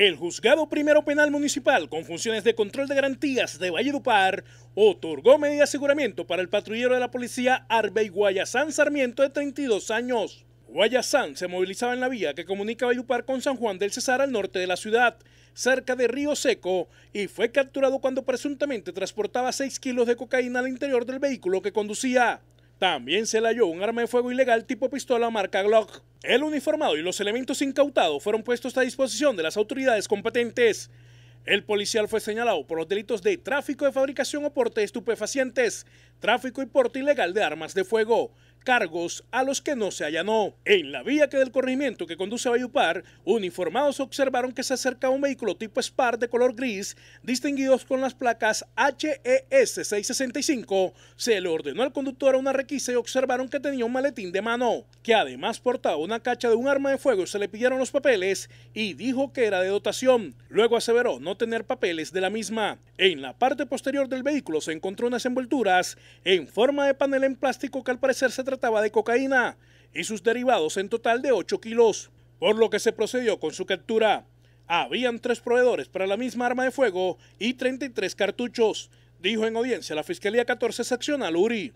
El Juzgado Primero Penal Municipal, con funciones de control de garantías de Valledupar, otorgó medida de aseguramiento para el patrullero de la policía Arbey Guayasán Sarmiento, de 32 años. Guayasán se movilizaba en la vía que comunica Valledupar con San Juan del Cesar al norte de la ciudad, cerca de Río Seco, y fue capturado cuando presuntamente transportaba 6 kilos de cocaína al interior del vehículo que conducía. También se le halló un arma de fuego ilegal tipo pistola marca Glock. El uniformado y los elementos incautados fueron puestos a disposición de las autoridades competentes. El policial fue señalado por los delitos de tráfico de fabricación o porte de estupefacientes, tráfico y porte ilegal de armas de fuego, cargos a los que no se allanó. En la vía que del corregimiento que conduce a Bayupar, uniformados observaron que se acercaba un vehículo tipo SPAR de color gris, distinguidos con las placas HES e 665. Se le ordenó al conductor una requisa y observaron que tenía un maletín de mano, que además portaba una cacha de un arma de fuego. Se le pidieron los papeles y dijo que era de dotación. Luego aseveró no tener papeles de la misma. En la parte posterior del vehículo se encontró unas envolturas en forma de panel en plástico que al parecer se trataba de cocaína y sus derivados en total de 8 kilos, por lo que se procedió con su captura. Habían tres proveedores para la misma arma de fuego y 33 cartuchos, dijo en audiencia la Fiscalía 14 Seccional URI.